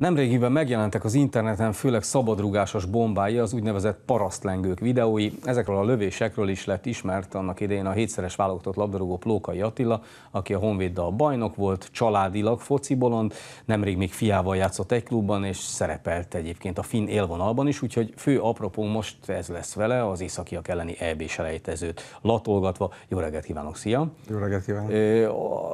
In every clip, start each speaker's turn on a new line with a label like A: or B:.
A: Nemrégiben megjelentek az interneten főleg szabadrugásos bombái, az úgynevezett parasztlengők videói. Ezekről a lövésekről is lett ismert annak idején a hétszeres válogatott labdarúgó Plókai Attila, aki a Honvéddal bajnok volt, családilag focibolond, nemrég még fiával játszott egy klubban, és szerepelt egyébként a finn élvonalban is, úgyhogy fő apropó most ez lesz vele, az északiak elleni EB selejtezőt latolgatva. Jó reggelt kívánok, szia!
B: Jó reggelt kívánok!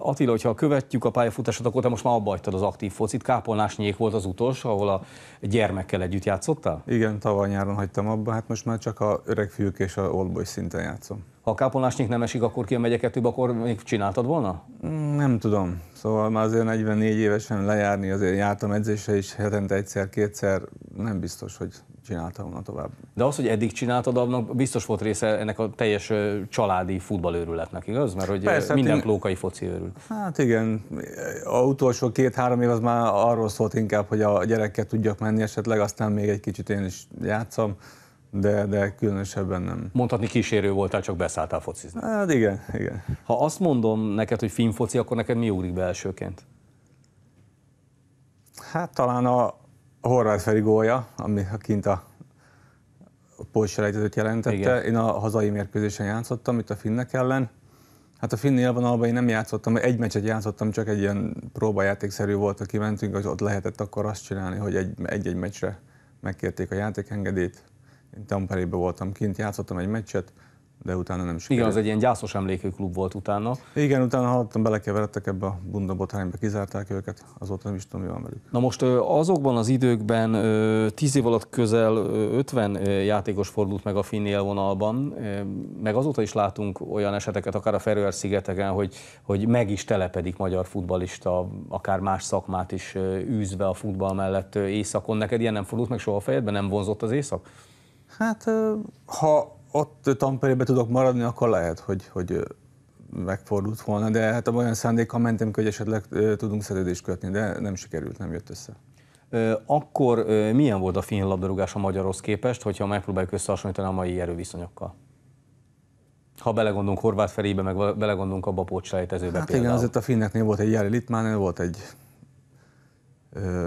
A: Attila, hogyha követjük a pályafutásodat, akkor te most már abba az aktív focit, kápolnás volt az utolsó, ahol a gyermekkel együtt játszottál?
B: Igen, tavaly nyáron hagytam abba, hát most már csak a öreg fiúk és a oldboy szinten játszom. Ha a kápolásnyik nem esik, akkor ki a megye kettőbe, akkor még csináltad volna? Mm, nem tudom. Szóval már azért 44 évesen lejárni, azért jártam edzése is hetente egyszer-kétszer, nem biztos, hogy csinálta volna tovább. De az, hogy
A: eddig csináltad, annak biztos volt része ennek a teljes családi futballőrületnek, igaz? Mert hogy Persze, hát minden hát, plókai foci őrül.
B: Hát igen, a utolsó két-három év az már arról szólt inkább, hogy a gyerekkel tudjak menni esetleg, aztán még egy kicsit én is játszom de, de különösebben nem. Mondhatni kísérő voltál, csak beszálltál focizni. Hát igen, igen. Ha
A: azt mondom neked, hogy finfoci, akkor neked mi ugrik be elsőként?
B: Hát talán a, a Horváth Feri gólya, ami kint a pótselejtezőt jelentette. Igen. Én a hazai mérkőzésen játszottam, itt a finnek ellen. Hát a finn élvonalban én nem játszottam, egy meccset játszottam, csak egy ilyen próbajátékszerű volt, aki mentünk, hogy ott lehetett akkor azt csinálni, hogy egy-egy meccsre megkérték a játékengedét. Én Tamperébe voltam kint, játszottam egy meccset, de utána nem sikerült. Igen, az egy ilyen gyászos emlékű klub volt utána. Igen, utána hallottam, belekeveredtek ebbe a bunda botrányba, kizárták őket, azóta nem is tudom, mi van velük.
A: Na most azokban az időkben 10 év alatt közel 50 játékos fordult meg a finn élvonalban, meg azóta is látunk olyan eseteket, akár a Ferőer szigeteken, hogy, hogy meg is telepedik magyar futbalista, akár más szakmát is űzve a futball mellett éjszakon. Neked ilyen nem fordult meg soha a fejedben, nem vonzott az éjszak?
B: Hát, ha ott Tamperébe tudok maradni, akkor lehet, hogy, hogy megfordult volna, de hát olyan szándékkal mentem, hogy esetleg tudunk szerződést kötni, de nem sikerült, nem jött össze.
A: Akkor milyen volt a finn labdarúgás a magyarhoz képest, hogyha megpróbáljuk összehasonlítani a mai erőviszonyokkal? Ha belegondolunk Horváth Ferébe, meg belegondolunk
B: abba a pócselejtezőbe hát például. igen, azért a finneknél volt egy Jari Litmán, volt egy... Ö,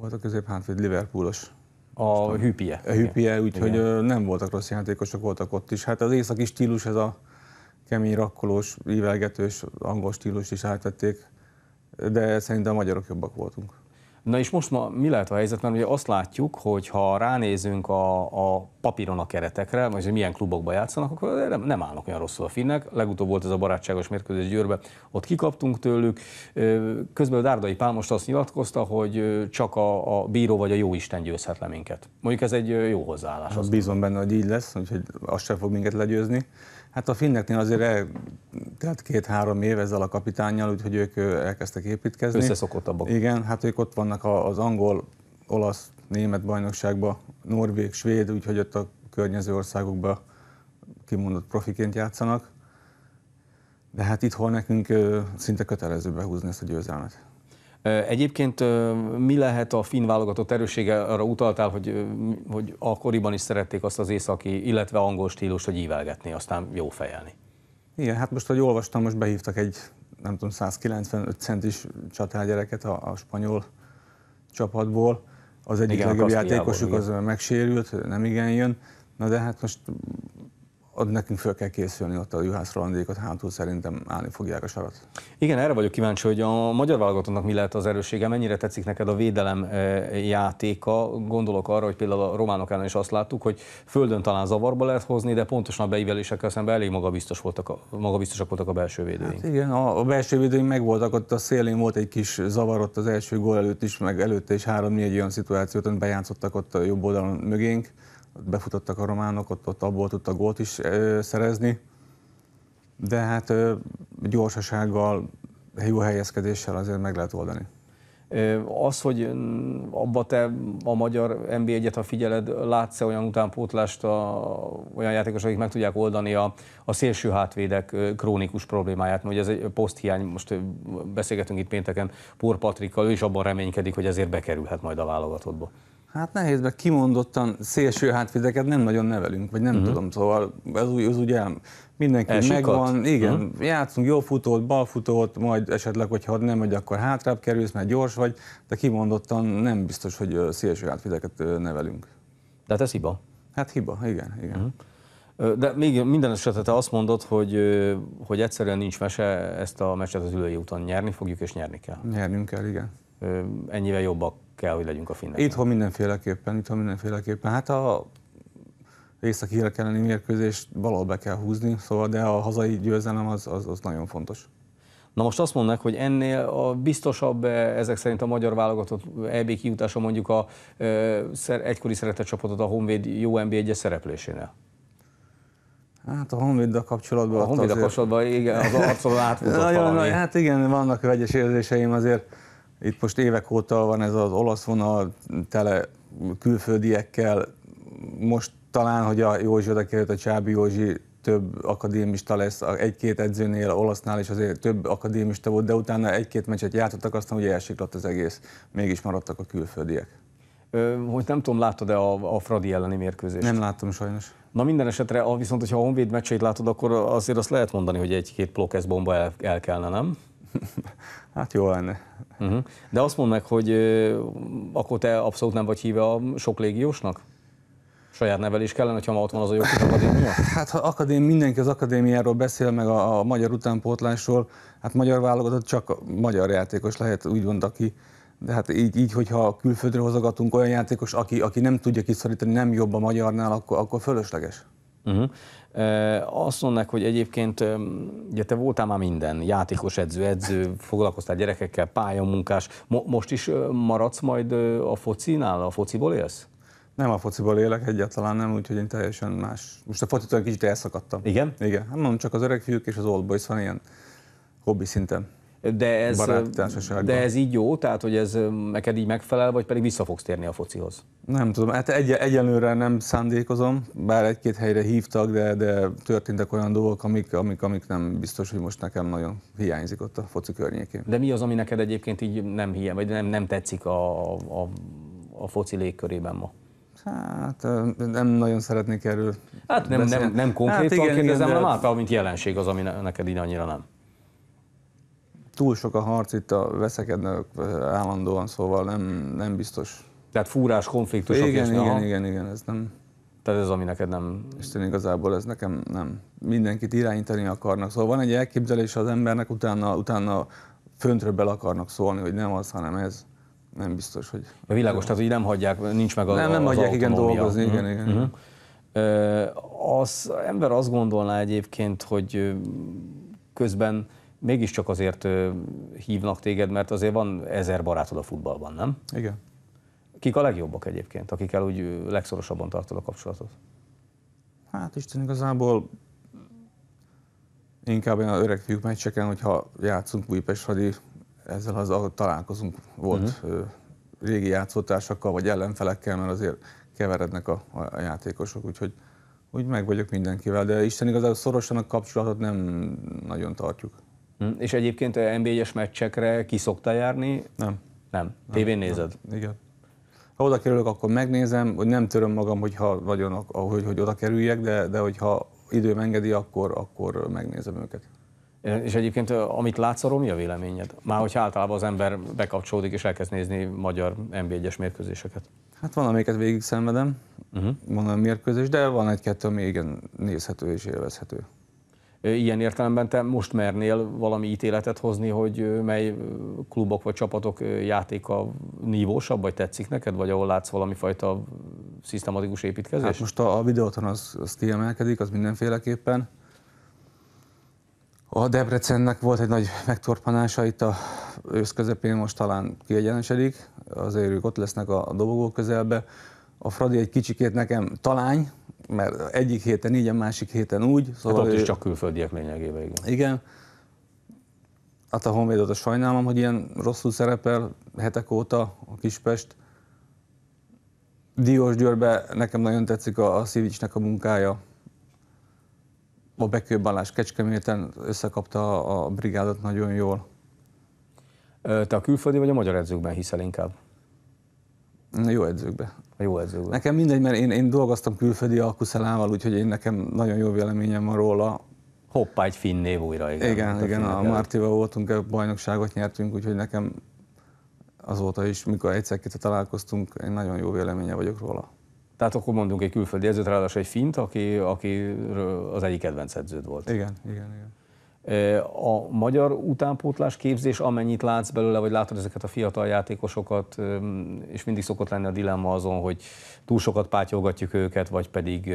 B: volt a középhátvéd? Liverpoolos a hűpie. A hűpie, úgyhogy nem voltak rossz játékosok, voltak ott is. Hát az északi stílus, ez a kemény rakkolós, ívelgetős angol stílus is átvették, de szerintem a magyarok jobbak voltunk. Na és most ma mi lehet a helyzet? Mert ugye azt látjuk, hogy ha ránézünk
A: a, a papíron a keretekre, vagy hogy milyen klubokba játszanak, akkor nem, nem állnak olyan rosszul a finnek. Legutóbb volt ez a barátságos mérkőzés Győrbe, ott kikaptunk tőlük. Közben a Dárdai Pál most azt nyilatkozta, hogy csak a, a bíró vagy a jó Isten győzhet le minket.
B: Mondjuk ez egy jó hozzáállás. Hát, bízom benne, hogy így lesz, úgyhogy azt sem fog minket legyőzni. Hát a finneknél azért el, tehát két-három év ezzel a kapitányjal, úgyhogy ők elkezdtek építkezni. Összeszokottabbak. Igen, hát ők ott vannak az angol, olasz, német bajnokságban, norvég, svéd, úgyhogy ott a környező országokban kimondott profiként játszanak. De hát itthon nekünk szinte kötelező behúzni ezt a győzelmet.
A: Egyébként mi lehet a finn válogatott erőssége? Arra utaltál, hogy, hogy akkoriban is szerették azt az északi, illetve angol stílust, hogy ívelgetni, aztán jó fejelni.
B: Igen, hát most, hogy olvastam, most behívtak egy, nem tudom, 195 centis csatárgyereket a, a spanyol csapatból. Az egyik igen, legjobb játékosuk az megsérült, nem igen jön. Na de hát most ad nekünk föl kell készülni ott a juhász rolandékot, hátul szerintem állni fogják a sarat.
A: Igen, erre vagyok kíváncsi, hogy a magyar válogatónak mi lehet az erőssége, mennyire tetszik neked a védelem e, játéka. Gondolok arra, hogy például a románok ellen is azt láttuk, hogy földön talán zavarba lehet hozni, de pontosan a beivelésekkel szemben elég magabiztos voltak a, magabiztosak voltak a belső védőink.
B: Hát igen, a, a belső védőink megvoltak, ott a szélén volt egy kis zavar ott az első gól előtt is, meg előtte is három-négy olyan szituációt, amit bejátszottak ott a jobb oldalon mögénk befutottak a románok, ott, ott abból tudtak gólt is ö, szerezni, de hát ö, gyorsasággal, jó helyezkedéssel azért meg lehet oldani.
A: Az, hogy mm, abba te a magyar NB egyet, ha figyeled, látsz-e olyan utánpótlást, a, olyan játékosok, akik meg tudják oldani a, a szélső hátvédek krónikus problémáját, mert ugye ez egy poszthiány, most beszélgetünk itt pénteken Pór Patrikkal, ő is abban reménykedik, hogy ezért bekerülhet majd a válogatottba.
B: Hát nehéz, mert kimondottan szélső hátvédeket nem nagyon nevelünk, vagy nem uh-huh. tudom, szóval ez úgy, az ugye mindenki Elsikat? megvan, igen, uh-huh. játszunk jó futót, bal futót, majd esetleg, hogyha nem megy, akkor hátrább kerülsz, mert gyors vagy, de kimondottan nem biztos, hogy szélső hátvédeket nevelünk. De hát ez hiba. Hát hiba, igen, igen.
A: Uh-huh. De még minden esetre te azt mondod, hogy, hogy egyszerűen nincs mese, ezt a meccset az ülői úton nyerni fogjuk, és nyerni kell.
B: Nyernünk kell, igen. Ennyivel jobbak kell, hogy legyünk a finnek. Itthon mindenféleképpen, itthon mindenféleképpen. Hát a északi hírek elleni mérkőzést valahol be kell húzni, szóval de a hazai győzelem az, az, az nagyon fontos. Na most azt mondnak, hogy ennél a biztosabb eh,
A: ezek szerint a magyar válogatott EB kiutása mondjuk a e, egykori szeretett csapatot a Honvéd jó NB 1 szereplésénél.
B: Hát a Honvéddal kapcsolatban... A Honvéddal kapcsolatban, igen, az arcon átfutott valami. Hát igen, vannak vegyes érzéseim azért itt most évek óta van ez az olasz vonal tele külföldiekkel. Most talán, hogy a Józsi oda került, a Csábi Józsi több akadémista lesz, egy-két edzőnél, olasznál is azért több akadémista volt, de utána egy-két meccset játszottak, aztán ugye elsiklott az egész, mégis maradtak a külföldiek. Ö,
A: hogy nem tudom, láttad-e a, a Fradi elleni mérkőzést? Nem láttam sajnos. Na minden esetre, viszont, hogyha a Honvéd meccseit látod, akkor azért azt lehet mondani, hogy egy-két blokkesz bomba el, el kellene, nem?
B: hát
A: jó lenne. Uh-huh. De azt mondd meg, hogy uh, akkor te abszolút nem vagy híve a sok légiósnak? Saját nevelés kellene, ha ma ott van az a jogkis
B: akadémia? Hát ha akadém, mindenki az akadémiáról beszél, meg a, a magyar utánpótlásról, hát magyar válogatott csak magyar játékos lehet, úgy van, aki de hát így, így, hogyha külföldre hozogatunk olyan játékos, aki, aki nem tudja kiszorítani, nem jobb a magyarnál, akkor, akkor fölösleges.
A: Uh-huh. Azt mondnak, hogy egyébként ugye te voltál már minden, játékos edző, edző, foglalkoztál gyerekekkel, pályamunkás,
B: Mo- most is maradsz majd a focinál, a fociból élsz? Nem a fociból élek egyáltalán nem, úgyhogy én teljesen más. Most a focitól kicsit elszakadtam. Igen? Igen. Hát mondom, csak az öreg fiúk és az old boys van ilyen hobbi szinten de ez, de ez így
A: jó, tehát hogy ez neked így megfelel, vagy pedig vissza fogsz térni a focihoz?
B: Nem tudom, hát egy, egyenlőre nem szándékozom, bár egy-két helyre hívtak, de, de történtek olyan dolgok, amik, amik, amik nem biztos, hogy most nekem nagyon hiányzik ott a foci környékén.
A: De mi az, ami neked egyébként így nem hiány, vagy nem, nem tetszik a, a, a foci légkörében ma?
B: Hát nem nagyon szeretnék erről Hát nem, nem, nem konkrétan hát igen, kérdezem, hanem általában,
A: mint jelenség az, ami neked így annyira nem
B: túl sok a harc, itt a veszekednek állandóan, szóval nem, nem biztos. Tehát fúrás, konfliktusok. Igen, és igen, aha. igen, igen, ez nem... Tehát ez, ami neked nem... Isten igazából ez nekem nem. Mindenkit irányítani akarnak. Szóval van egy elképzelés az embernek, utána, utána föntről bel akarnak szólni, hogy nem az, hanem ez. Nem biztos, hogy... a világos, tehát hogy nem hagyják, nincs meg a Nem, nem az hagyják, igen, dolgozni, mm-hmm. igen, igen.
A: Mm-hmm. Az ember azt gondolná egyébként, hogy közben mégiscsak azért hívnak téged, mert azért van ezer barátod a futballban, nem? Igen. Kik a legjobbak egyébként, akikkel úgy legszorosabban
B: tartod a kapcsolatot? Hát Isten igazából inkább olyan öreg fiúk meccseken, hogyha játszunk Újpest hogy ezzel az találkozunk volt uh-huh. régi játszótársakkal, vagy ellenfelekkel, mert azért keverednek a, a játékosok, úgyhogy úgy meg vagyok mindenkivel, de Isten igazából szorosan a kapcsolatot nem nagyon tartjuk. Hm? És egyébként a eh, NB1-es meccsekre ki szoktál járni? Nem.
A: Nem. Tévén nézed? Nem. Igen.
B: Ha oda kerülök, akkor megnézem, hogy nem töröm magam, hogyha vagyok ahogy, hogy oda kerüljek, de, de hogyha időm engedi, akkor, akkor megnézem őket. És egyébként, eh, amit látsz, arról mi a véleményed? Már hogy általában az ember bekapcsolódik
A: és elkezd nézni magyar NB1-es mérkőzéseket.
B: Hát van, amiket végig szenvedem, uh-huh. van a mérkőzés, de van egy-kettő, ami igen nézhető és élvezhető.
A: Ilyen értelemben te most mernél valami ítéletet hozni, hogy mely klubok vagy csapatok játéka nívósabb, vagy tetszik neked, vagy ahol látsz valami fajta szisztematikus
B: építkezés? Hát most a, a videóton az, az kiemelkedik, az mindenféleképpen. A Debrecennek volt egy nagy megtorpanása itt a ősz közepén, most talán kiegyenesedik, azért ők ott lesznek a, a dobogó közelbe. A Fradi egy kicsikét nekem talány, mert egyik héten így, a másik héten úgy. Szóval hát ott ő... is csak külföldiek lényegében, igen. Igen. Hát a Honvédot a sajnálom, hogy ilyen rosszul szerepel hetek óta a Kispest. Diós Györbe nekem nagyon tetszik a, a Szivicsnek a munkája. A Bekő Balázs Kecskeméten összekapta a, a brigádot nagyon jól. Te a külföldi vagy a magyar edzőkben hiszel inkább? Jó edzőkbe. A jó edzőkbe. Nekem mindegy, mert én, én dolgoztam külföldi alkuszelával, úgyhogy én nekem nagyon jó véleményem van róla. Hoppá, egy
A: finn név újra. Igen, igen, a, igen, a Mártival
B: voltunk, a bajnokságot nyertünk, úgyhogy nekem azóta is, mikor egyszer-kétszer találkoztunk, én nagyon jó véleménye vagyok róla. Tehát akkor
A: mondunk egy külföldi edzőt, ráadásul egy fint, aki, aki az egyik kedvenc edződ volt. Igen, igen, igen. A magyar utánpótlás képzés, amennyit látsz belőle, vagy látod ezeket a fiatal játékosokat, és mindig szokott lenni a dilemma azon, hogy túl sokat pátyolgatjuk őket, vagy pedig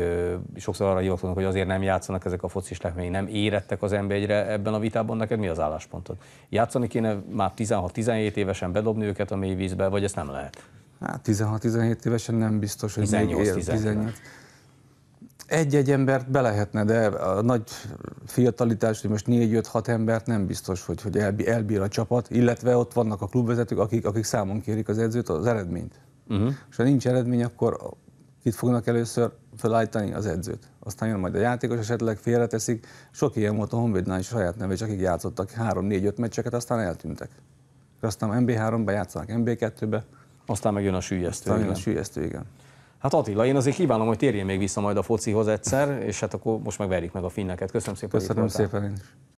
A: sokszor arra hivatkozunk, hogy azért nem játszanak ezek a focisták, még nem érettek az nb re ebben a vitában. Neked mi az álláspontod? Játszani kéne már 16-17 évesen bedobni őket a mély vízbe, vagy ezt nem lehet?
B: Hát 16-17 évesen nem biztos, hogy 18, még 18. 18 egy-egy embert be lehetne, de a nagy fiatalitás, hogy most négy, öt, hat embert nem biztos, hogy, hogy elbír, elbír a csapat, illetve ott vannak a klubvezetők, akik, akik számon kérik az edzőt, az eredményt. Uh-huh. És ha nincs eredmény, akkor itt fognak először felállítani az edzőt. Aztán jön majd a játékos, esetleg félreteszik. Sok ilyen volt a Honvédnál is saját neve, és akik játszottak 3-4-5 meccseket, aztán eltűntek. Aztán MB3-ba játszanak MB2-be. Aztán megjön a sűjesztő. Aztán jön a sűjesztő, igen. Hát Attila, én azért
A: kívánom, hogy térjél még vissza majd a focihoz egyszer, és hát akkor most megverjük meg a finneket. Köszönöm szépen. Köszönöm szépen én is.